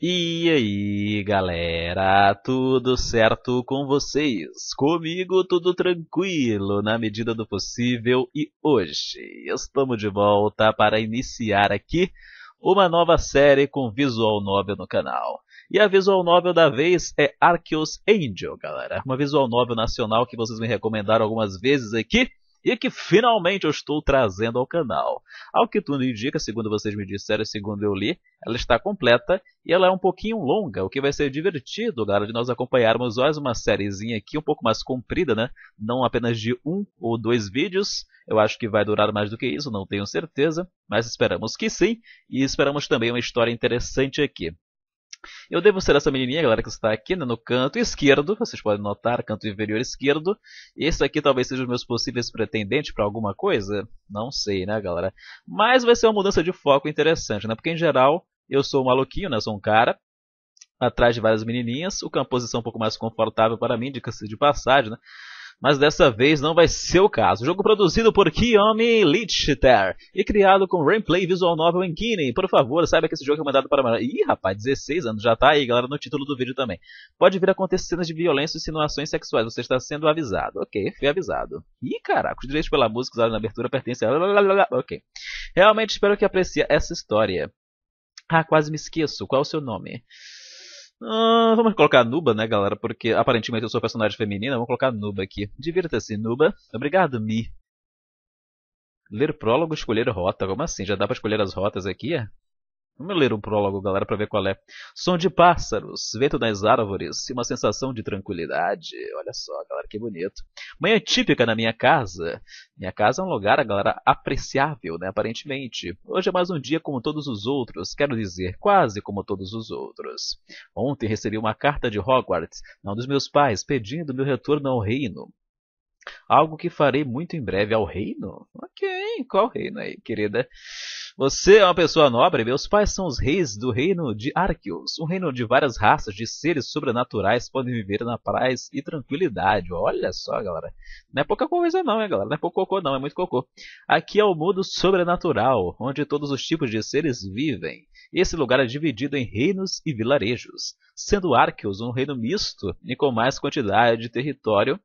E aí, galera, tudo certo com vocês? Comigo tudo tranquilo, na medida do possível, e hoje estamos de volta para iniciar aqui uma nova série com visual novel no canal. E a visual novel da vez é Arceus Angel, galera. Uma visual novel nacional que vocês me recomendaram algumas vezes aqui e que finalmente eu estou trazendo ao canal. Ao que tudo indica, segundo vocês me disseram, segundo eu li, ela está completa e ela é um pouquinho longa, o que vai ser divertido, galera, de nós acompanharmos mais uma sériezinha aqui um pouco mais comprida, né? Não apenas de um ou dois vídeos, eu acho que vai durar mais do que isso, não tenho certeza, mas esperamos que sim, e esperamos também uma história interessante aqui. Eu devo ser essa menininha, galera, que está aqui né, no canto esquerdo. Vocês podem notar, canto inferior esquerdo. Esse aqui talvez seja os meus possíveis pretendentes para alguma coisa. Não sei, né, galera? Mas vai ser uma mudança de foco interessante, né? Porque, em geral, eu sou um maluquinho, né? sou um cara atrás de várias menininhas. O que é uma posição um pouco mais confortável para mim, de, de passagem, né? mas dessa vez não vai ser o caso. jogo produzido por Kiyomi Lichter e criado com Rainplay Visual Novel Enkini. Por favor, saiba que esse jogo é mandado para Ih, rapaz, 16 anos já tá aí, galera, no título do vídeo também. Pode vir a acontecer cenas de violência e insinuações sexuais. Você está sendo avisado. Ok, fui avisado. Ih, caraca, os direitos pela música usada na abertura pertencem a... Ok. Realmente espero que aprecie essa história. Ah, quase me esqueço. Qual é o seu nome? Ah, vamos colocar Nuba, né, galera? Porque aparentemente eu sou personagem feminina. Vamos colocar Nuba aqui. Divirta-se, Nuba. Obrigado, Mi. Ler prólogo, escolher rota. Como assim? Já dá pra escolher as rotas aqui? É? Vamos ler o prólogo, galera, para ver qual é. Som de pássaros, vento nas árvores e uma sensação de tranquilidade. Olha só, galera, que bonito. Manhã típica na minha casa. Minha casa é um lugar, galera, apreciável, né, aparentemente. Hoje é mais um dia como todos os outros, quero dizer, quase como todos os outros. Ontem recebi uma carta de Hogwarts, não dos meus pais, pedindo meu retorno ao reino. Algo que farei muito em breve ao reino? Ok, qual reino aí, querida? Você é uma pessoa nobre, meus pais são os reis do reino de Arqueus, um reino de várias raças de seres sobrenaturais podem viver na paz e tranquilidade. Olha só, galera. Não é pouca coisa não, hein, galera. Não é pouco cocô não, é muito cocô. Aqui é o mundo sobrenatural, onde todos os tipos de seres vivem. Esse lugar é dividido em reinos e vilarejos, sendo Arqueus um reino misto e com mais quantidade de território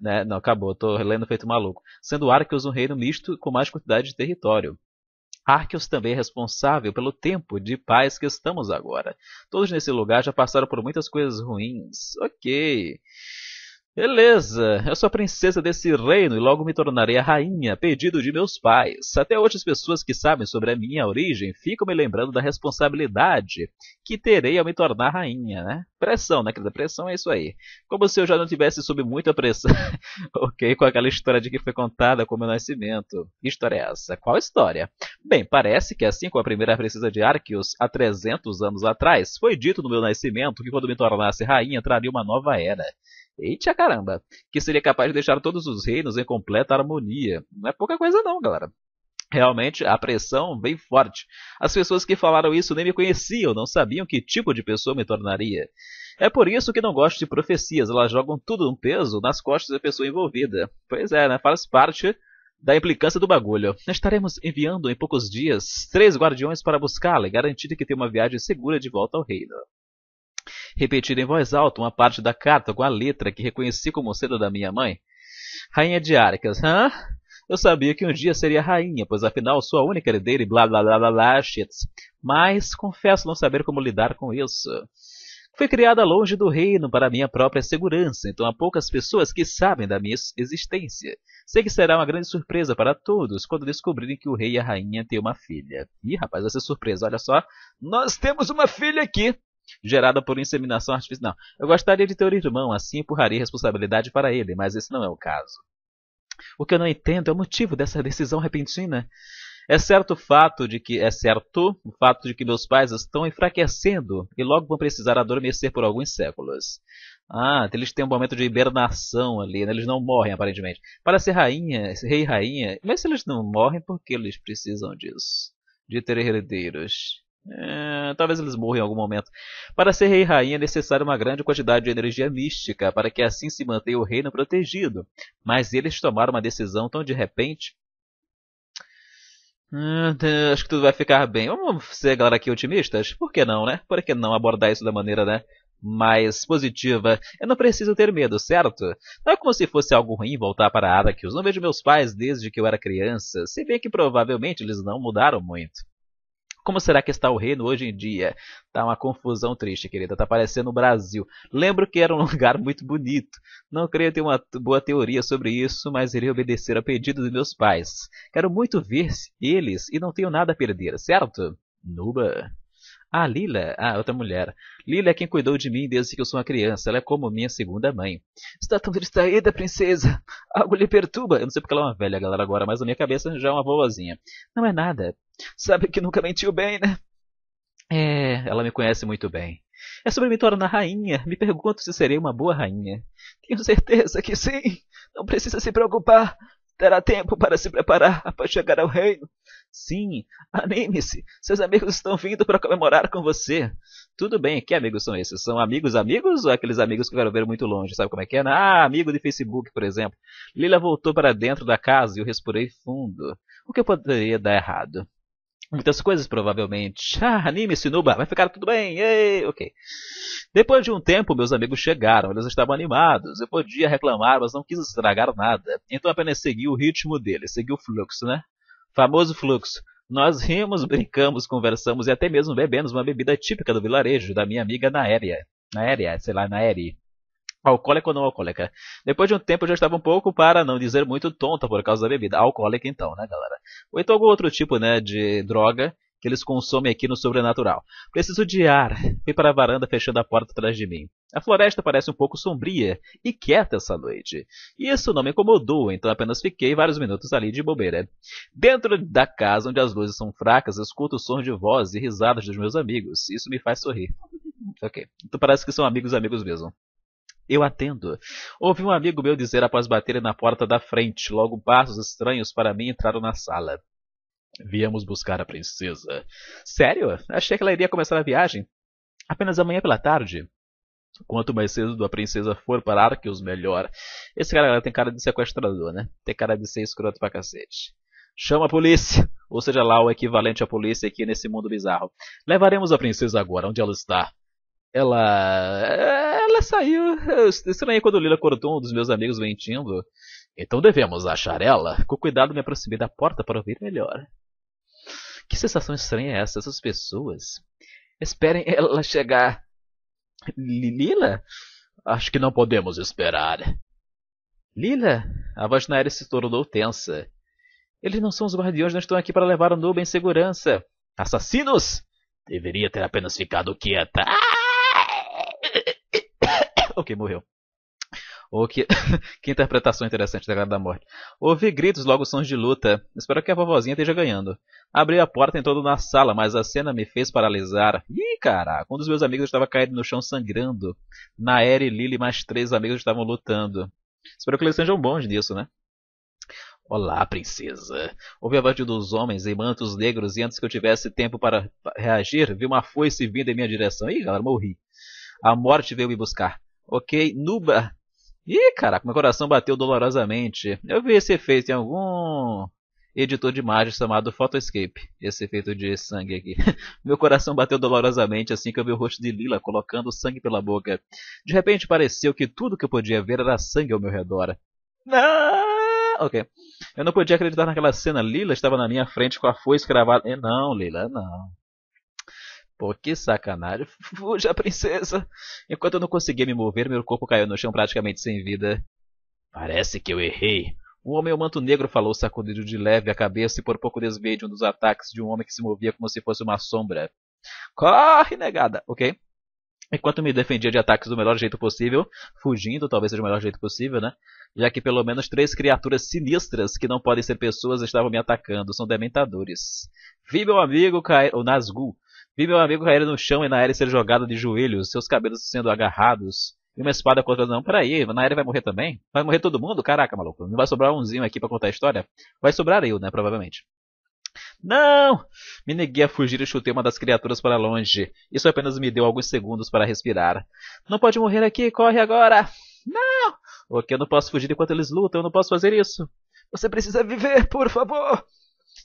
né? Não, acabou, tô lendo feito maluco. Sendo Arceus um reino misto com mais quantidade de território. Arceus também é responsável pelo tempo de paz que estamos agora. Todos nesse lugar já passaram por muitas coisas ruins. Ok. Beleza, eu sou a princesa desse reino e logo me tornarei a rainha, pedido de meus pais. Até hoje as pessoas que sabem sobre a minha origem ficam me lembrando da responsabilidade que terei ao me tornar rainha, né? Pressão, né, querida? Pressão é isso aí. Como se eu já não tivesse sob muita pressão. ok, com aquela história de que foi contada com meu nascimento. Que história é essa? Qual história? Bem, parece que assim como a primeira princesa de Arceus, há 300 anos atrás, foi dito no meu nascimento que quando me tornasse rainha, traria uma nova era Eita caramba! Que seria capaz de deixar todos os reinos em completa harmonia. Não é pouca coisa não, galera. Realmente, a pressão vem forte. As pessoas que falaram isso nem me conheciam, não sabiam que tipo de pessoa me tornaria. É por isso que não gosto de profecias, elas jogam tudo um peso nas costas da pessoa envolvida. Pois é, né? Faz parte da implicância do bagulho. Estaremos enviando em poucos dias três guardiões para buscá-la e garantir que tem uma viagem segura de volta ao reino repetir em voz alta uma parte da carta com a letra que reconheci como sendo da minha mãe. Rainha de Arcas, hã? Eu sabia que um dia seria rainha, pois afinal sou a única herdeira e blá blá blá blá blá shit. Mas confesso não saber como lidar com isso. Fui criada longe do reino para minha própria segurança, então há poucas pessoas que sabem da minha existência. Sei que será uma grande surpresa para todos quando descobrirem que o rei e a rainha têm uma filha. Ih, rapaz, essa surpresa, olha só. Nós temos uma filha aqui! gerada por inseminação artificial. Não, eu gostaria de ter o irmão, assim empurraria responsabilidade para ele, mas esse não é o caso. O que eu não entendo é o motivo dessa decisão repentina. É certo o fato de que é certo o fato de que meus pais estão enfraquecendo e logo vão precisar adormecer por alguns séculos. Ah, eles têm um momento de hibernação ali, né? eles não morrem aparentemente. Para ser rainha, rei e rainha, mas se eles não morrem por que eles precisam disso, de ter herdeiros. É, talvez eles morram em algum momento. Para ser rei e rainha é necessária uma grande quantidade de energia mística para que assim se mantenha o reino protegido. Mas eles tomaram uma decisão tão de repente. Hum, acho que tudo vai ficar bem. Vamos ser, galera, aqui otimistas? Por que não, né? Por que não abordar isso da maneira, né? mais positiva. Eu não preciso ter medo, certo? Não é como se fosse algo ruim voltar para Arakios. Não vejo meus pais desde que eu era criança, se bem que provavelmente eles não mudaram muito. Como será que está o reino hoje em dia? Tá uma confusão triste, querida. Tá parecendo o Brasil. Lembro que era um lugar muito bonito. Não creio ter uma boa teoria sobre isso, mas irei obedecer a pedido dos meus pais. Quero muito ver eles e não tenho nada a perder, certo? Nuba. Ah, Lila, ah, outra mulher. Lila é quem cuidou de mim desde que eu sou uma criança. Ela é como minha segunda mãe. Está tão distraída, princesa. Algo lhe perturba. Eu não sei porque ela é uma velha, galera, agora, mas na minha cabeça já é uma vovozinha. Não é nada. Sabe que nunca mentiu bem, né? É, ela me conhece muito bem. É sobre me tornar rainha. Me pergunto se serei uma boa rainha. Tenho certeza que sim. Não precisa se preocupar. Terá tempo para se preparar para chegar ao reino. Sim, anime-se! Seus amigos estão vindo para comemorar com você. Tudo bem, que amigos são esses? São amigos amigos ou aqueles amigos que eu quero ver muito longe? Sabe como é que é? Né? Ah, amigo de Facebook, por exemplo. Lila voltou para dentro da casa e eu respirei fundo. O que poderia dar errado? Muitas coisas, provavelmente. Ah, anime-se, Nuba, vai ficar tudo bem, ei, ok. Depois de um tempo, meus amigos chegaram, eles estavam animados. Eu podia reclamar, mas não quis estragar nada. Então apenas segui o ritmo deles, segui o fluxo, né? Famoso fluxo. Nós rimos, brincamos, conversamos e até mesmo bebemos uma bebida típica do vilarejo, da minha amiga na aérea. Na aérea, sei lá, na aérea. Alcoólica ou não alcoólica? Depois de um tempo eu já estava um pouco, para não dizer muito, tonta por causa da bebida. Alcoólica então, né, galera? Ou então algum outro tipo, né, de droga que eles consomem aqui no sobrenatural. Preciso de ar. Fui para a varanda fechando a porta atrás de mim. A floresta parece um pouco sombria e quieta essa noite. E isso não me incomodou, então apenas fiquei vários minutos ali de bobeira. Dentro da casa onde as luzes são fracas, escuto o som de vozes e risadas dos meus amigos. Isso me faz sorrir. Ok. Então parece que são amigos amigos mesmo. Eu atendo. Ouvi um amigo meu dizer após bater na porta da frente. Logo passos estranhos para mim entraram na sala. Viemos buscar a princesa. Sério? Achei que ela iria começar a viagem. Apenas amanhã pela tarde. Quanto mais cedo a princesa for para Arceus, melhor. Esse cara tem cara de sequestrador, né? Tem cara de ser escroto pra cacete. Chama a polícia! Ou seja lá, o equivalente à polícia aqui nesse mundo bizarro. Levaremos a princesa agora, onde ela está. Ela. Ela saiu. estranho estranhei quando Lila cortou um dos meus amigos mentindo. Então devemos achar ela. Com cuidado, me aproximei da porta para ouvir melhor. Que sensação estranha é essa? Essas pessoas esperem ela chegar. Lila? Acho que não podemos esperar. Lila? A voz de Naira se tornou tensa. Eles não são os guardiões, não estão aqui para levar a Nuba em segurança. Assassinos! Deveria ter apenas ficado quieta. ok, morreu. Ou que... que interpretação interessante da Grada da Morte. Ouvi gritos logo sons de luta. Espero que a vovozinha esteja ganhando. Abri a porta entro na sala, mas a cena me fez paralisar. Ih, caraca! Um dos meus amigos estava caído no chão sangrando. Naer e Lily mais três amigos estavam lutando. Espero que eles sejam bons nisso, né? Olá, princesa. Ouvi a voz dos homens em mantos negros e antes que eu tivesse tempo para reagir, vi uma foice vindo em minha direção. Ih, galera, morri. A morte veio me buscar. Ok, Nuba Ih, caraca, meu coração bateu dolorosamente. Eu vi esse efeito em algum editor de imagens chamado Photoscape. Esse efeito de sangue aqui. meu coração bateu dolorosamente assim que eu vi o rosto de Lila colocando sangue pela boca. De repente pareceu que tudo que eu podia ver era sangue ao meu redor. Ah! Ok. Eu não podia acreditar naquela cena. Lila estava na minha frente com a foice cravada. Eh, não, Lila, não. Pô, que sacanagem. Fuja, princesa! Enquanto eu não conseguia me mover, meu corpo caiu no chão praticamente sem vida. Parece que eu errei. Um homem ao manto negro falou, sacudindo de leve a cabeça e por pouco desviei de um dos ataques de um homem que se movia como se fosse uma sombra. Corre, negada! Ok? Enquanto me defendia de ataques do melhor jeito possível, fugindo, talvez seja o melhor jeito possível, né? Já que pelo menos três criaturas sinistras, que não podem ser pessoas, estavam me atacando. São dementadores. Vi meu amigo cair... O Nazgul Vi meu amigo cair no chão e na área ser jogada de joelhos, seus cabelos sendo agarrados. E uma espada contra não. Peraí, área vai morrer também? Vai morrer todo mundo? Caraca, maluco. Não vai sobrar umzinho aqui para contar a história? Vai sobrar eu, né? Provavelmente. Não! Me neguei a fugir e chutei uma das criaturas para longe. Isso apenas me deu alguns segundos para respirar. Não pode morrer aqui, corre agora! Não! Ok, eu não posso fugir enquanto eles lutam, eu não posso fazer isso. Você precisa viver, por favor!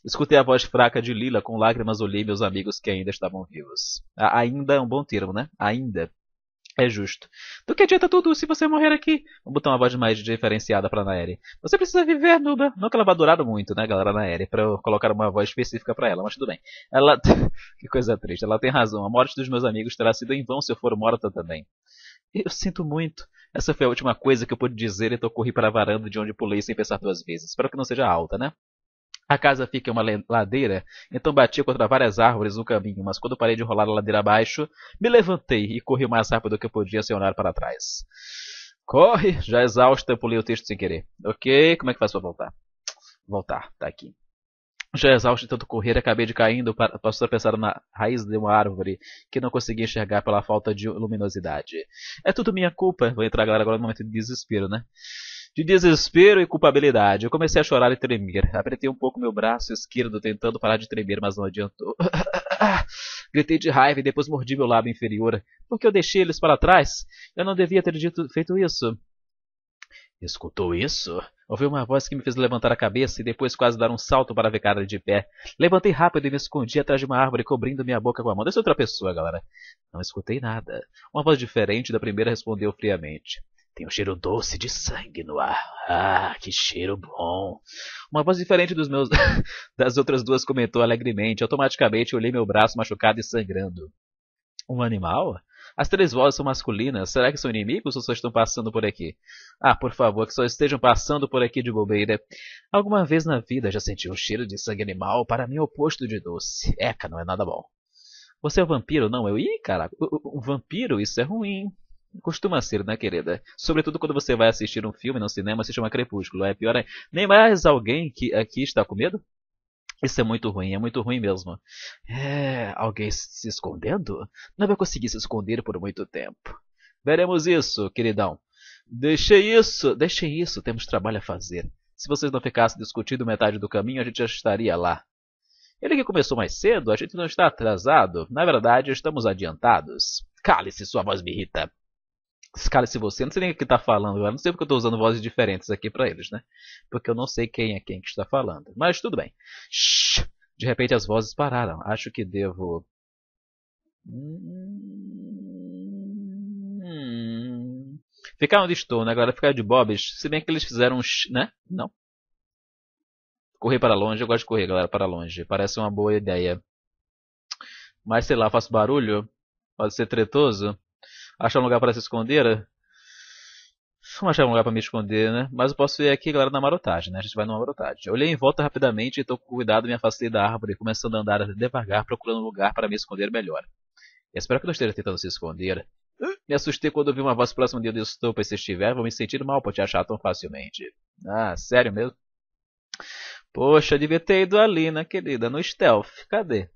Escutei a voz fraca de Lila, com lágrimas olhei meus amigos que ainda estavam vivos. A ainda é um bom termo, né? Ainda. É justo. Do que adianta tudo se você morrer aqui? Vamos botar uma voz mais diferenciada pra Naere. Você precisa viver, Nuba. Não que ela vá durar muito, né, galera, Naere, pra eu colocar uma voz específica para ela, mas tudo bem. Ela. que coisa triste. Ela tem razão. A morte dos meus amigos terá sido em vão se eu for morta também. Eu sinto muito. Essa foi a última coisa que eu pude dizer, então corri para a varanda de onde pulei sem pensar duas vezes. Espero que não seja alta, né? A casa fica em uma ladeira, então bati contra várias árvores no caminho, mas quando parei de rolar a ladeira abaixo, me levantei e corri o mais rápido que eu podia sem olhar para trás. Corre! Já exausta, pulei o texto sem querer. Ok, como é que faz para voltar? Voltar, tá aqui. Já exausto de tanto correr, acabei de caindo, para tropeçar na raiz de uma árvore que não conseguia enxergar pela falta de luminosidade. É tudo minha culpa. Vou entrar, agora no momento de desespero, né? de desespero e culpabilidade. Eu comecei a chorar e tremer. Apertei um pouco meu braço esquerdo, tentando parar de tremer, mas não adiantou. Gritei de raiva e depois mordi meu lábio inferior. Por que eu deixei eles para trás? Eu não devia ter dito, feito isso. Escutou isso? Ouvi uma voz que me fez levantar a cabeça e depois quase dar um salto para ver cara de pé. Levantei rápido e me escondi atrás de uma árvore, cobrindo minha boca com a mão. Essa outra pessoa, galera. Não escutei nada. Uma voz diferente da primeira respondeu friamente. Tem um cheiro doce de sangue no ar. Ah, que cheiro bom. Uma voz diferente dos meus das outras duas comentou alegremente. Automaticamente olhei meu braço machucado e sangrando. Um animal? As três vozes são masculinas. Será que são inimigos ou só estão passando por aqui? Ah, por favor, que só estejam passando por aqui de bobeira. Alguma vez na vida já senti um cheiro de sangue animal, para mim oposto de doce. Eca, não é nada bom. Você é um vampiro? Não, eu... Ih, caraca, um vampiro? Isso é ruim. Costuma ser, né, querida? Sobretudo quando você vai assistir um filme no cinema, se chama Crepúsculo. É pior, nem mais alguém que aqui está com medo? Isso é muito ruim, é muito ruim mesmo. É, alguém se escondendo? Não vai conseguir se esconder por muito tempo. Veremos isso, queridão. Deixei isso, deixei isso, temos trabalho a fazer. Se vocês não ficassem discutindo metade do caminho, a gente já estaria lá. Ele que começou mais cedo, a gente não está atrasado. Na verdade, estamos adiantados. Cale-se, sua voz me irrita. Cara, se você não sei nem o que está falando, eu não sei porque eu estou usando vozes diferentes aqui para eles, né? Porque eu não sei quem é quem que está falando. Mas tudo bem. De repente as vozes pararam. Acho que devo. Hum. Ficar onde estou, né? Agora ficar de bobs. Se bem que eles fizeram um. né? Não. Correr para longe. Eu gosto de correr, galera, para longe. Parece uma boa ideia. Mas sei lá, faço barulho. Pode ser tretoso achar um lugar para se esconder? Vamos né? achar um lugar para me esconder, né? Mas eu posso ver aqui, é galera, tá na marotagem, né? A gente vai numa marotagem. Eu olhei em volta rapidamente, tô com cuidado me afastei da árvore, começando a andar devagar, procurando um lugar para me esconder melhor. Eu espero que não esteja tentando se esconder. Me assustei quando ouvi uma voz próxima de onde eu estou, pois se estiver, vou me sentir mal por te achar tão facilmente. Ah, sério mesmo? Poxa, devia ter ido ali, né, querida? No stealth. Cadê?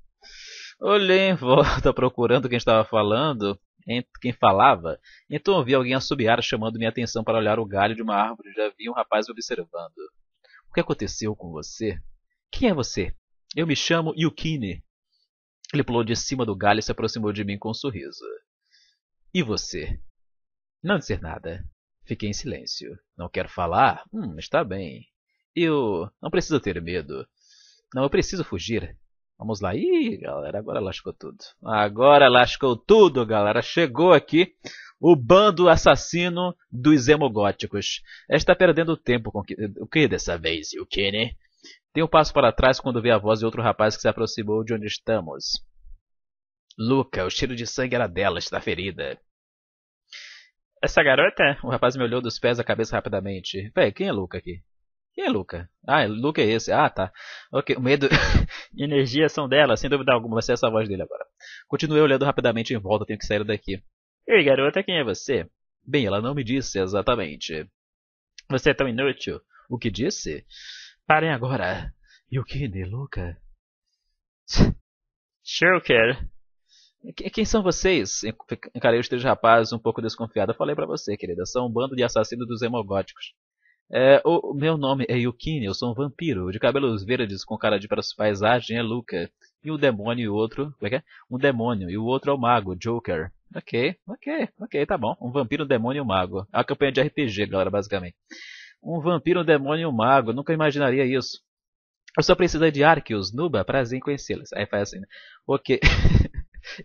Olhei em volta procurando quem estava falando entre quem falava. Então ouvi alguém assobiar chamando minha atenção para olhar o galho de uma árvore já vi um rapaz observando. O que aconteceu com você? Quem é você? Eu me chamo Yukine. Ele pulou de cima do galho e se aproximou de mim com um sorriso. E você? Não dizer nada. Fiquei em silêncio. Não quero falar? Hum, está bem. Eu. Não preciso ter medo. Não, eu preciso fugir. Vamos lá. Ih, galera, agora lascou tudo. Agora lascou tudo, galera. Chegou aqui o bando assassino dos hemogóticos. Está tá perdendo tempo com o que dessa vez, o que, né? Tem um passo para trás quando vê a voz de outro rapaz que se aproximou de onde estamos. Luca, o cheiro de sangue era dela, está ferida. Essa garota? O rapaz me olhou dos pés à cabeça rapidamente. Véi, quem é Luca aqui? E é Luca? Ah, Luca é esse. Ah, tá. Ok, o medo e energia são dela, sem dúvida alguma. Vai ser essa voz dele agora. Continuei olhando rapidamente em volta, tenho que sair daqui. Ei, garota, quem é você? Bem, ela não me disse exatamente. Você é tão inútil. O que disse? Parem agora. E o de né, Luca. Shulker. Quem são vocês? Encarei os três rapazes um pouco desconfiado. Falei para você, querida. São um bando de assassinos dos hemogóticos. É, o meu nome é Yukine, eu sou um vampiro, de cabelos verdes com cara de paisagem é Luca. E um demônio e o outro. Como é que é? Um demônio e o outro é o mago, Joker. Ok, ok, ok, tá bom. Um vampiro, um demônio e um mago. É uma campanha de RPG, galera, basicamente. Um vampiro, um demônio e um mago. Nunca imaginaria isso. Eu só preciso de Arceus, Nuba, prazer em conhecê-los. Aí faz assim, né? Ok.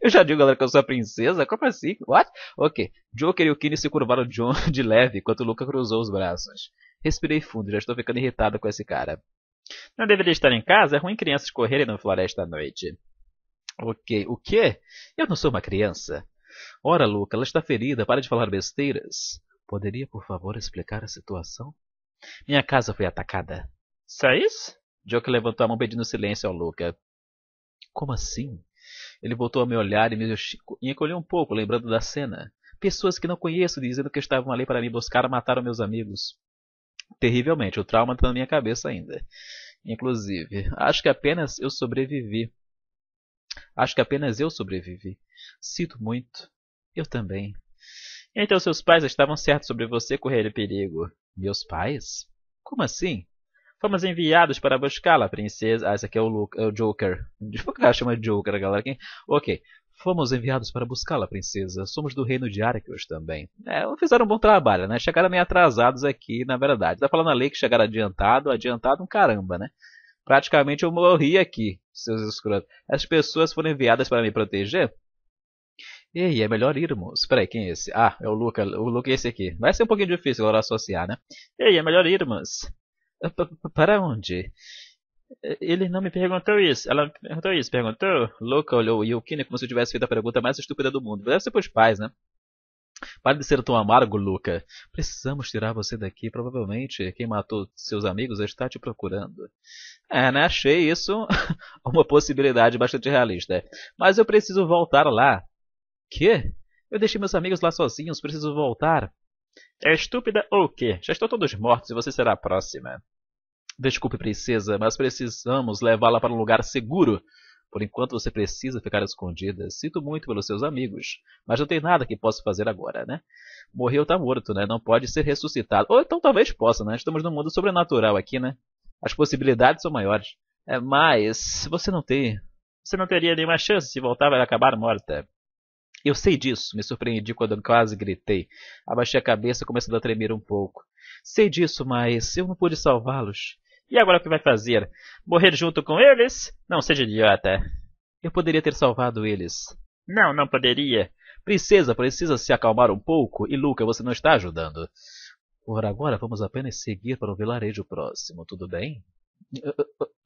Eu já digo, galera, que eu sou a princesa? Como assim? What? Ok. Joker e o Kine se curvaram de leve enquanto Luca cruzou os braços. Respirei fundo, já estou ficando irritado com esse cara. Não deveria estar em casa? É ruim crianças correrem na floresta à noite. Ok. O quê? Eu não sou uma criança. Ora, Luca, ela está ferida. Para de falar besteiras. Poderia, por favor, explicar a situação? Minha casa foi atacada. Só isso? Joker levantou a mão pedindo silêncio ao Luca. Como assim? Ele voltou a me olhar e me encolheu um pouco, lembrando da cena. Pessoas que não conheço dizendo que estavam ali para me buscar mataram meus amigos. Terrivelmente, o trauma está na minha cabeça ainda. Inclusive, acho que apenas eu sobrevivi. Acho que apenas eu sobrevivi. Sinto muito. Eu também. Então seus pais estavam certos sobre você correr perigo. Meus pais? Como assim? Fomos enviados para buscá-la, princesa. Ah, esse aqui é o, Luke, é o Joker. Por que ela chama Joker, galera? Quem? Ok. Fomos enviados para buscá-la, princesa. Somos do reino de Arkos também. É, fizeram um bom trabalho, né? Chegaram meio atrasados aqui, na verdade. Tá falando na lei que chegaram adiantado, adiantado um caramba, né? Praticamente eu morri aqui, seus escrotos. As pessoas foram enviadas para me proteger? Ei, é melhor irmos. Peraí, quem é esse? Ah, é o Luca. O Luca é esse aqui. Vai ser um pouquinho difícil agora associar, né? Ei, é melhor irmos. Para onde? Ele não me perguntou isso. Ela me perguntou isso. Perguntou? Louca olhou o Yukine como se eu tivesse feito a pergunta mais estúpida do mundo. Deve ser pros pais, né? Pare de ser tão amargo, Luca. Precisamos tirar você daqui. Provavelmente quem matou seus amigos está te procurando. É, né? Achei isso uma possibilidade bastante realista. Mas eu preciso voltar lá. Que? Eu deixei meus amigos lá sozinhos. Preciso voltar. É estúpida ou o quê? Já estão todos mortos e você será a próxima. Desculpe, princesa, mas precisamos levá-la para um lugar seguro. Por enquanto você precisa ficar escondida. Sinto muito pelos seus amigos, mas não tem nada que possa fazer agora, né? Morreu tá morto, né? Não pode ser ressuscitado. Ou então talvez possa, né? Estamos num mundo sobrenatural aqui, né? As possibilidades são maiores. É, mas você não tem, você não teria nenhuma chance se voltar vai acabar morta. Eu sei disso, me surpreendi quando quase gritei. Abaixei a cabeça, começando a tremer um pouco. Sei disso, mas eu não pude salvá-los. E agora o que vai fazer? Morrer junto com eles? Não seja idiota. Eu poderia ter salvado eles. Não, não poderia. Princesa, precisa se acalmar um pouco e Luca, você não está ajudando. Por agora, vamos apenas seguir para o vilarejo próximo, tudo bem?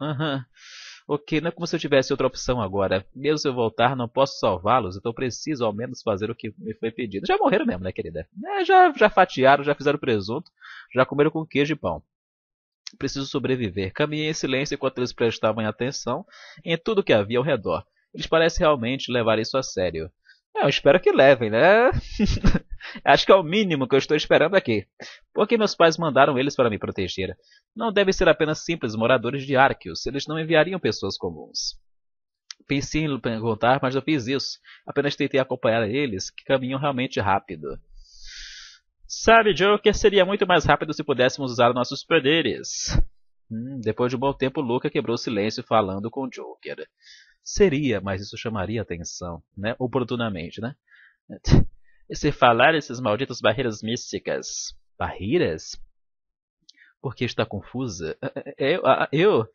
Aham. Uh, uh, uh, ok, não é como se eu tivesse outra opção agora. Mesmo se eu voltar, não posso salvá-los, então preciso ao menos fazer o que me foi pedido. Já morreram mesmo, né, querida? É, já, já fatiaram, já fizeram presunto, já comeram com queijo e pão preciso sobreviver. Caminhei em silêncio enquanto eles prestavam atenção em tudo que havia ao redor. Eles parecem realmente levar isso a sério. É, eu espero que levem, né? Acho que é o mínimo que eu estou esperando aqui. Porque meus pais mandaram eles para me proteger. Não devem ser apenas simples moradores de Arceus. Eles não enviariam pessoas comuns. Pensei em perguntar, mas não fiz isso. Apenas tentei acompanhar eles, que caminham realmente rápido. Sabe, Joker, seria muito mais rápido se pudéssemos usar nossos poderes. Hum, depois de um bom tempo, Luca quebrou o silêncio falando com Joker. Seria, mas isso chamaria atenção, né? Oportunamente, né? E Se falar esses malditos barreiras místicas. Barreiras? Porque está confusa? É, é, é, eu, eu?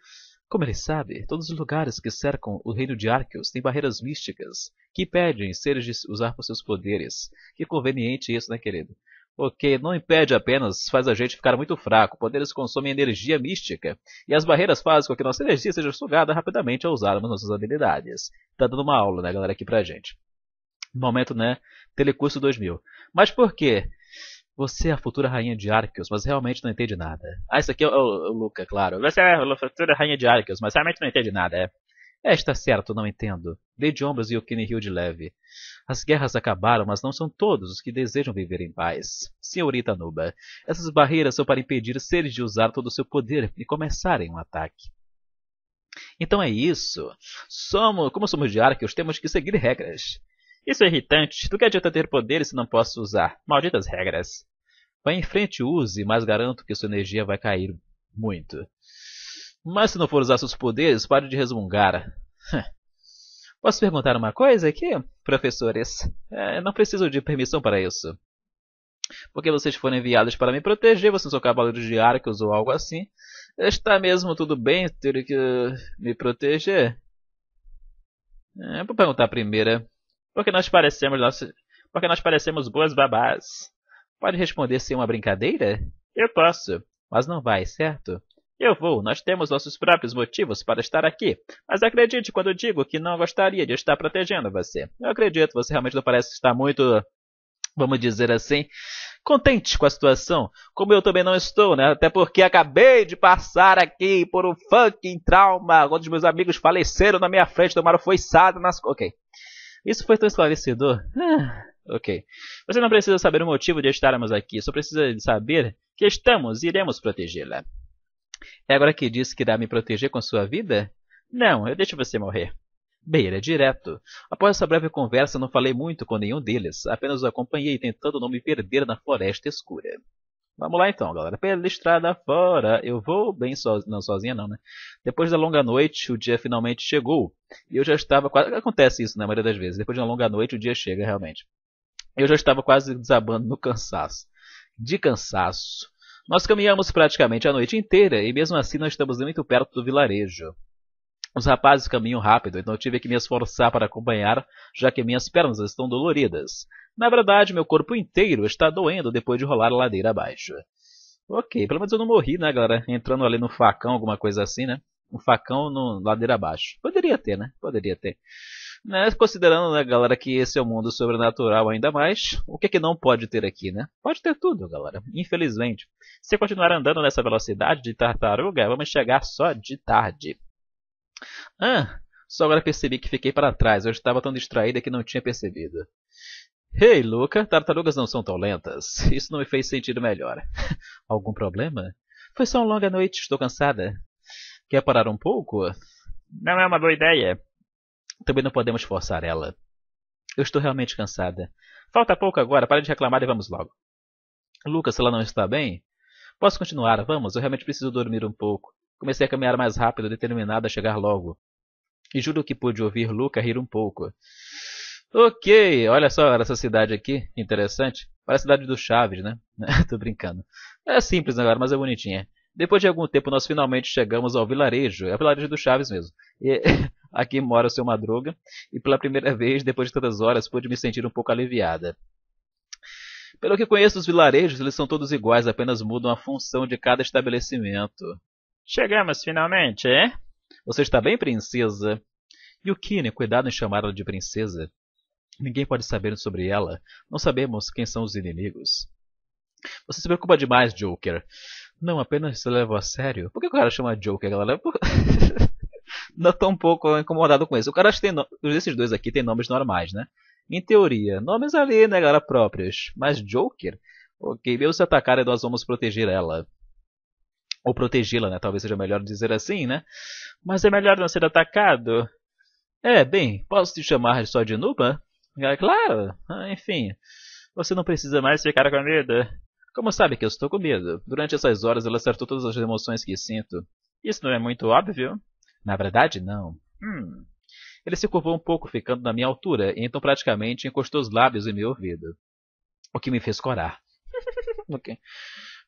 Como ele sabe, todos os lugares que cercam o reino de Arceus têm barreiras místicas que impedem seres de usar por seus poderes. Que conveniente isso, né, querido? Ok, não impede apenas, faz a gente ficar muito fraco. Poderes consomem energia mística. E as barreiras fazem com que nossa energia seja sugada rapidamente ao usarmos nossas habilidades. Tá dando uma aula, né, galera, aqui pra gente. No momento, né, Telecurso 2000. Mas por quê? Você é a futura rainha de Arceus, mas realmente não entende nada. Ah, isso aqui é o, o, o Luca, claro. Você é a futura rainha de Arceus, mas realmente não entende nada. É, é está certo, não entendo. Dei de ombros e o Kenny rio de leve. As guerras acabaram, mas não são todos os que desejam viver em paz. Senhorita Nuba, essas barreiras são para impedir seres de usar todo o seu poder e começarem um ataque. Então é isso. Somos, como somos de Arcos, temos que seguir regras. Isso é irritante. Do que adianta ter poderes se não posso usar? Malditas regras. Vai em frente, use, mas garanto que sua energia vai cair muito. Mas se não for usar seus poderes, pare de resmungar. Posso perguntar uma coisa aqui, professores? É, não preciso de permissão para isso. Porque vocês foram enviados para me proteger, vocês são cavaleiros de arcos ou algo assim. Está mesmo tudo bem ter que me proteger? É, vou perguntar primeiro. Porque nós parecemos Porque nós parecemos boas babás. Pode responder sem uma brincadeira? Eu posso, mas não vai, certo? Eu vou, nós temos nossos próprios motivos para estar aqui. Mas acredite quando digo que não gostaria de estar protegendo você. Eu acredito, você realmente não parece estar muito, vamos dizer assim, contente com a situação. Como eu também não estou, né? Até porque acabei de passar aqui por um fucking trauma, os meus amigos faleceram na minha frente, tomaram foiçada nas. Ok. Isso foi tão esclarecedor. Ah, ok. Você não precisa saber o motivo de estarmos aqui, só precisa saber que estamos e iremos protegê-la. É agora que diz que irá me proteger com sua vida? Não, eu deixo você morrer. Beira é direto. Após essa breve conversa, não falei muito com nenhum deles, apenas os acompanhei tentando não me perder na floresta escura. Vamos lá então, galera. Pela estrada fora, eu vou bem sozinho, não sozinha não, né? Depois da longa noite, o dia finalmente chegou. E eu já estava quase... Acontece isso na né, maioria das vezes. Depois de uma longa noite, o dia chega realmente. Eu já estava quase desabando no cansaço. De cansaço. Nós caminhamos praticamente a noite inteira e mesmo assim não estamos muito perto do vilarejo. Os rapazes caminham rápido, então tive que me esforçar para acompanhar, já que minhas pernas estão doloridas. Na verdade, meu corpo inteiro está doendo depois de rolar a ladeira abaixo. Ok, pelo menos eu não morri, né, galera? Entrando ali no facão, alguma coisa assim, né? Um facão no ladeira abaixo. Poderia ter, né? Poderia ter. Mas né? considerando, né, galera, que esse é o um mundo sobrenatural ainda mais, o que, é que não pode ter aqui, né? Pode ter tudo, galera, infelizmente. Se continuar andando nessa velocidade de tartaruga, vamos chegar só de tarde. Ah, só agora percebi que fiquei para trás, eu estava tão distraída que não tinha percebido. Ei, hey, Luca, tartarugas não são tão lentas. Isso não me fez sentir melhor. Algum problema? Foi só uma longa noite, estou cansada. Quer parar um pouco? Não é uma boa ideia. Também não podemos forçar ela. Eu estou realmente cansada. Falta pouco agora, pare de reclamar e vamos logo. Lucas, ela não está bem? Posso continuar, vamos, eu realmente preciso dormir um pouco. Comecei a caminhar mais rápido, determinada a chegar logo. E juro que pude ouvir Luca rir um pouco. Ok, olha só essa cidade aqui, interessante. Parece a cidade do Chaves, né? Tô brincando. É simples agora, mas é bonitinha. Depois de algum tempo, nós finalmente chegamos ao vilarejo. É o vilarejo do Chaves mesmo. E Aqui mora o seu Madruga, e pela primeira vez, depois de tantas horas, pude me sentir um pouco aliviada. Pelo que conheço os vilarejos, eles são todos iguais, apenas mudam a função de cada estabelecimento. Chegamos finalmente, é? Você está bem, princesa? Yukine, cuidado em chamá-la de princesa. Ninguém pode saber sobre ela. Não sabemos quem são os inimigos. Você se preocupa demais, Joker. Não, apenas se leva a sério. Por que o cara chama Joker, galera? Por... não tão pouco incomodado com isso. O cara acha que tem esses dois aqui tem nomes normais, né? Em teoria, nomes ali, né, galera, próprios. Mas Joker, ok, mesmo se atacar e nós vamos proteger ela. Ou protegê-la, né? Talvez seja melhor dizer assim, né? Mas é melhor não ser atacado. É, bem, posso te chamar só de Nuba? É, claro, ah, enfim. Você não precisa mais ficar com medo. Como sabe que eu estou com medo? Durante essas horas ela acertou todas as emoções que sinto. Isso não é muito óbvio? Na verdade, não. Hum. Ele se curvou um pouco, ficando na minha altura, e então praticamente encostou os lábios em meu ouvido. O que me fez corar. okay.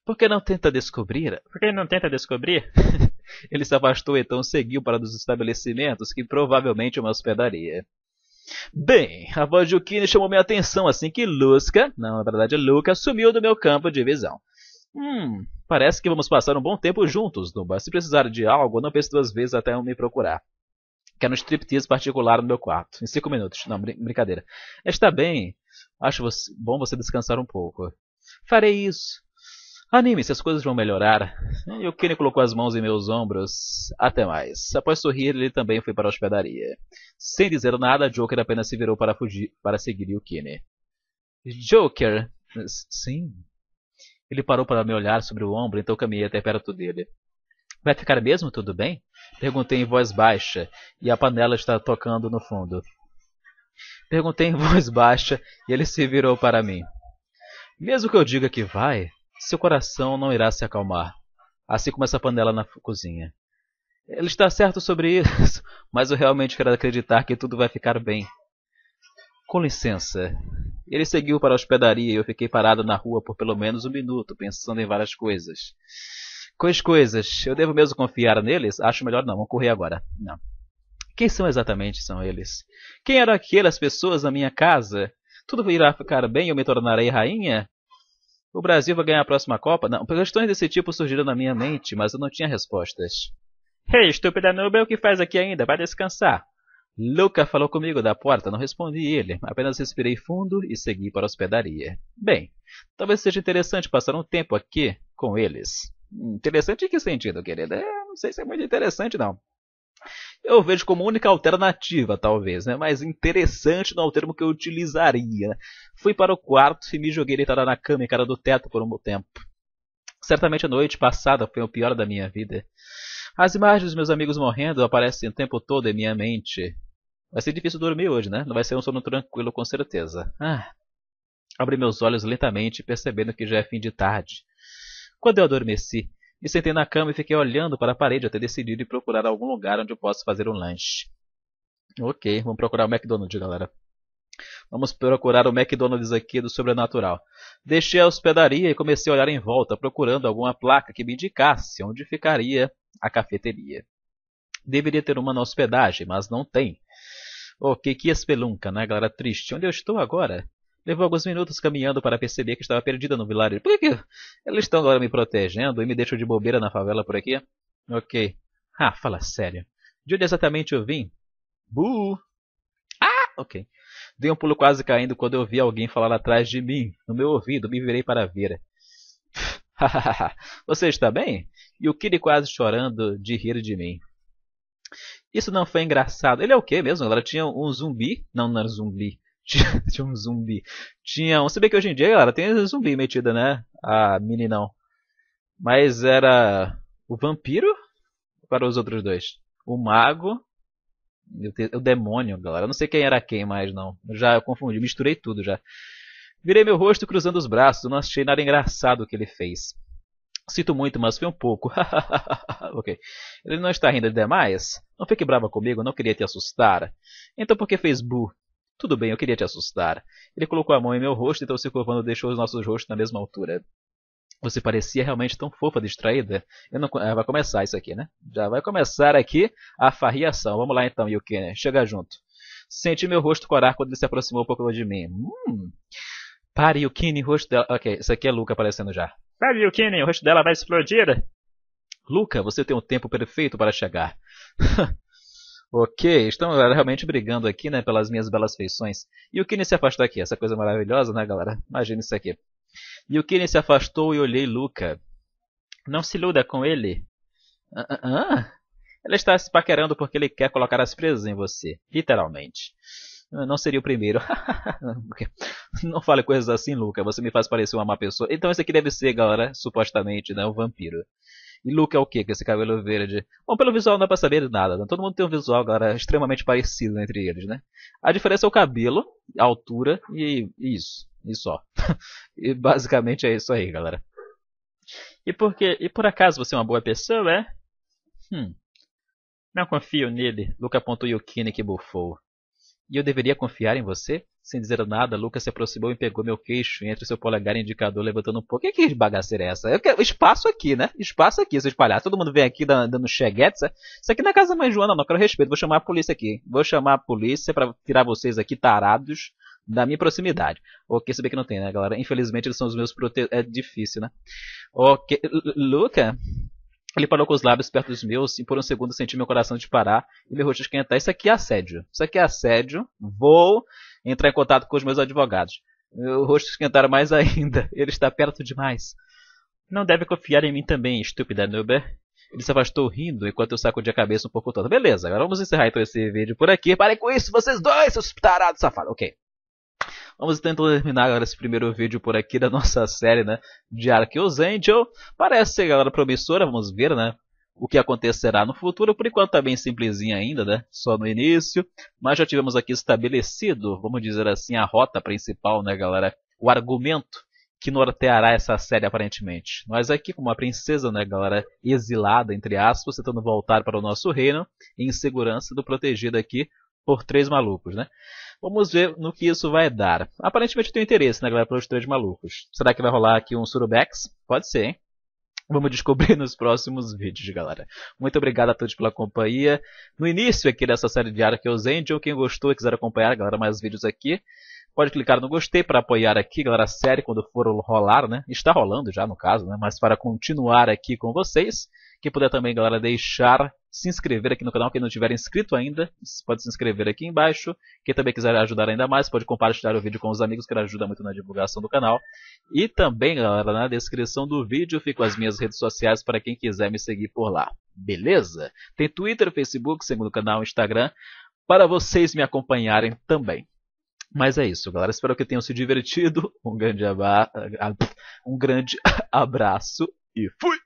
Por que não tenta descobrir? Por que não tenta descobrir? ele se afastou e então seguiu para dos estabelecimentos que provavelmente uma hospedaria. Bem, a voz de Ukine chamou minha atenção assim que Lusca, não, na verdade Luca, sumiu do meu campo de visão. Hum, parece que vamos passar um bom tempo juntos, Dumba. Se precisar de algo, não pense duas vezes até me procurar. Quero um striptease particular no meu quarto. Em cinco minutos. Não, brincadeira. Está bem. Acho você, bom você descansar um pouco. Farei isso. Anime-se, as coisas vão melhorar. E o Kenny colocou as mãos em meus ombros. Até mais. Após sorrir, ele também foi para a hospedaria. Sem dizer nada, Joker apenas se virou para fugir, para seguir o Kenny. Joker? Sim, ele parou para me olhar sobre o ombro, então caminhei até perto dele. Vai ficar mesmo tudo bem? Perguntei em voz baixa, e a panela está tocando no fundo. Perguntei em voz baixa, e ele se virou para mim. Mesmo que eu diga que vai, seu coração não irá se acalmar, assim como essa panela na cozinha. Ele está certo sobre isso, mas eu realmente quero acreditar que tudo vai ficar bem. Com licença, ele seguiu para a hospedaria e eu fiquei parado na rua por pelo menos um minuto, pensando em várias coisas. Quais coisas? Eu devo mesmo confiar neles? Acho melhor não, vamos correr agora. Não. Quem são exatamente são eles? Quem eram aquelas pessoas na minha casa? Tudo irá ficar bem e eu me tornarei rainha? O Brasil vai ganhar a próxima Copa? Não, questões desse tipo surgiram na minha mente, mas eu não tinha respostas. Ei, hey, estúpida Nubel, o que faz aqui ainda? Vai descansar. Luca falou comigo da porta, não respondi ele. Apenas respirei fundo e segui para a hospedaria. Bem, talvez seja interessante passar um tempo aqui com eles. Interessante em que sentido, querida? É, não sei se é muito interessante, não. Eu vejo como única alternativa, talvez, né? mas interessante não é o termo que eu utilizaria. Fui para o quarto e me joguei deitada na cama e cara do teto por um tempo. Certamente a noite passada foi o pior da minha vida. As imagens dos meus amigos morrendo aparecem o tempo todo em minha mente. Vai ser difícil dormir hoje, né? Não vai ser um sono tranquilo com certeza. Ah. Abri meus olhos lentamente, percebendo que já é fim de tarde. Quando eu adormeci, me sentei na cama e fiquei olhando para a parede até decidir ir procurar algum lugar onde eu possa fazer um lanche. Ok, vamos procurar o McDonald's, galera. Vamos procurar o McDonald's aqui do Sobrenatural. Deixei a hospedaria e comecei a olhar em volta, procurando alguma placa que me indicasse onde ficaria a cafeteria. Deveria ter uma na hospedagem, mas não tem. Ok, que, que espelunca, né, galera? Triste. Onde eu estou agora? Levou alguns minutos caminhando para perceber que estava perdida no vilarejo. Por que, que eles estão agora me protegendo e me deixam de bobeira na favela por aqui? Ok. Ah, fala sério. De onde exatamente eu vim? Buu! Ah! Ok. Dei um pulo quase caindo quando eu vi alguém falar atrás de mim, no meu ouvido, me virei para ver. Você está bem? E o Kiri quase chorando de rir de mim. Isso não foi engraçado. Ele é o que mesmo, galera? Tinha um zumbi. Não, não era zumbi. Tinha, tinha um zumbi. Tinha um. Se bem que hoje em dia, galera, tem zumbi metida, né? A mini não. Mas era o vampiro para os outros dois. O mago. O demônio, galera. Eu não sei quem era quem mais, não. já eu confundi, misturei tudo já. Virei meu rosto cruzando os braços. Não achei nada engraçado o que ele fez. Sinto muito, mas foi um pouco. ok. Ele não está rindo demais? Não fique brava comigo, não queria te assustar. Então por que fez bu? Tudo bem, eu queria te assustar. Ele colocou a mão em meu rosto, então se curvando deixou os nossos rostos na mesma altura. Você parecia realmente tão fofa, distraída. Eu não... Ah, vai começar isso aqui, né? Já vai começar aqui a farriação. Vamos lá então, Yukene. Né? Chega junto. Senti meu rosto corar quando ele se aproximou um pouco de mim. Hum. Pare, o rosto dela... Ok, isso aqui é Luca aparecendo já. Pare, Yukine, o rosto dela vai explodir. Luca, você tem um tempo perfeito para chegar. ok, estamos realmente brigando aqui né, pelas minhas belas feições. E o Kine se afastou aqui, essa coisa maravilhosa, né, galera? Imagina isso aqui. E o Kine se afastou e olhei Luca. Não se iluda com ele. Ah, ah, ah. Ela está se paquerando porque ele quer colocar as presas em você, literalmente. Não seria o primeiro. não fale coisas assim, Luca. Você me faz parecer uma má pessoa. Então esse aqui deve ser, galera, supostamente, né, um vampiro. E Luke é o quê? Com esse cabelo verde. Bom, pelo visual não dá pra saber nada. Né? Todo mundo tem um visual agora extremamente parecido entre eles, né? A diferença é o cabelo, a altura e, isso, isso. E só. e basicamente é isso aí, galera. E, porque, e por acaso você é uma boa pessoa, é? Hum. Não confio nele, Luca apontou Yukine que bufou. E eu deveria confiar em você? Sem dizer nada, Lucas se aproximou e pegou meu queixo entre seu polegar e indicador, levantando um pouco. Que, que bagaceira é essa? Eu quero espaço aqui, né? Espaço aqui, vocês palhaços. Todo mundo vem aqui dando cheguete. É? Isso aqui não é casa mãe Joana, não. Quero respeito. Vou chamar a polícia aqui. Vou chamar a polícia para tirar vocês aqui tarados da minha proximidade. Ok, se bem que não tem, né, galera? Infelizmente eles são os meus prote... É difícil, né? Ok. Luca, ele parou com os lábios perto dos meus e assim, por um segundo senti meu coração disparar e meu rosto esquentar. É tá. Isso aqui é assédio. Isso aqui é assédio. Vou entrar em contato com os meus advogados. Meu rosto esquentar mais ainda. Ele está perto demais. Não deve confiar em mim também, estúpida Nuber. Ele se afastou rindo enquanto eu sacudia a cabeça um pouco toda. Beleza, agora vamos encerrar então esse vídeo por aqui. Parem com isso, vocês dois, seus tarados safados. Ok. Vamos tentar terminar agora esse primeiro vídeo por aqui da nossa série, né? De Arceus Angel. Parece ser, galera, promissora, vamos ver, né? O que acontecerá no futuro, por enquanto tá bem simplesinha ainda, né? Só no início, mas já tivemos aqui estabelecido, vamos dizer assim, a rota principal, né, galera? O argumento que norteará essa série aparentemente. Nós aqui como uma princesa, né, galera, exilada entre aspas, tentando voltar para o nosso reino em segurança, do protegido aqui por três malucos, né? Vamos ver no que isso vai dar. Aparentemente eu tenho interesse, né, galera, pelos três malucos. Será que vai rolar aqui um Surubex? Pode ser, hein? Vamos descobrir nos próximos vídeos, galera. Muito obrigado a todos pela companhia. No início aqui dessa série diária que eu usei, Angel, quem gostou e quiser acompanhar, galera, mais vídeos aqui, pode clicar no gostei para apoiar aqui, galera, a série quando for rolar, né? Está rolando já, no caso, né? Mas para continuar aqui com vocês. Quem puder também, galera, deixar se inscrever aqui no canal, quem não tiver inscrito ainda, pode se inscrever aqui embaixo. Quem também quiser ajudar ainda mais, pode compartilhar o vídeo com os amigos, que ajuda muito na divulgação do canal. E também, galera, na descrição do vídeo ficam as minhas redes sociais para quem quiser me seguir por lá. Beleza? Tem Twitter, Facebook, segundo canal, Instagram, para vocês me acompanharem também. Mas é isso, galera. Espero que tenham se divertido. Um grande, ah, um grande abraço e fui!